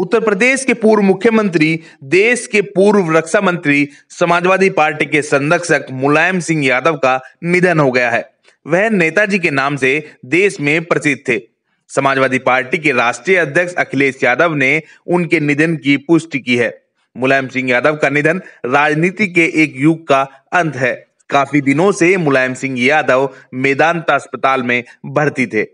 उत्तर प्रदेश के पूर्व मुख्यमंत्री देश के पूर्व रक्षा मंत्री समाजवादी पार्टी के संरक्षक मुलायम सिंह यादव का निधन हो गया है वह नेताजी के नाम से देश में प्रसिद्ध थे समाजवादी पार्टी के राष्ट्रीय अध्यक्ष अखिलेश यादव ने उनके निधन की पुष्टि की है मुलायम सिंह यादव का निधन राजनीति के एक युग का अंत है काफी दिनों से मुलायम सिंह यादव मेदांता अस्पताल में भर्ती थे